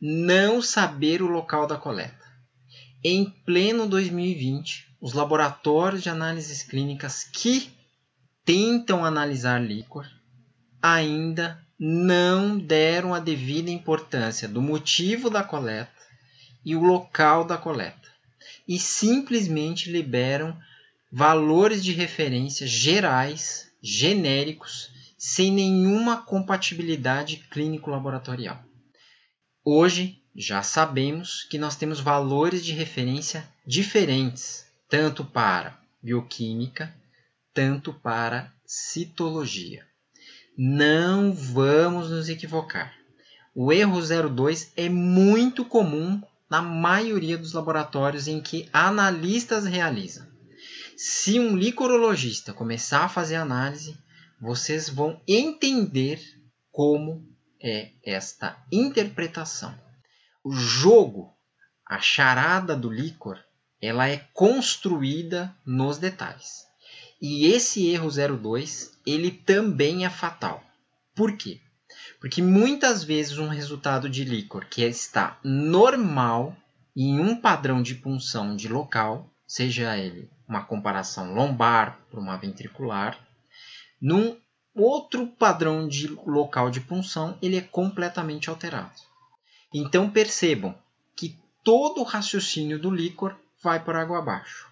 não saber o local da coleta. Em pleno 2020, os laboratórios de análises clínicas que tentam analisar líquor ainda não deram a devida importância do motivo da coleta e o local da coleta, e simplesmente liberam valores de referência gerais, genéricos, sem nenhuma compatibilidade clínico-laboratorial. Hoje, já sabemos que nós temos valores de referência diferentes, tanto para bioquímica, tanto para citologia. Não vamos nos equivocar. O erro 02 é muito comum na maioria dos laboratórios em que analistas realizam. Se um licorologista começar a fazer análise, vocês vão entender como é esta interpretação. O jogo, a charada do licor, ela é construída nos detalhes. E esse erro 02, ele também é fatal. Por quê? Porque muitas vezes um resultado de licor que está normal em um padrão de punção de local, seja ele uma comparação lombar para uma ventricular, num outro padrão de local de punção ele é completamente alterado. Então percebam que todo o raciocínio do líquor vai por água abaixo.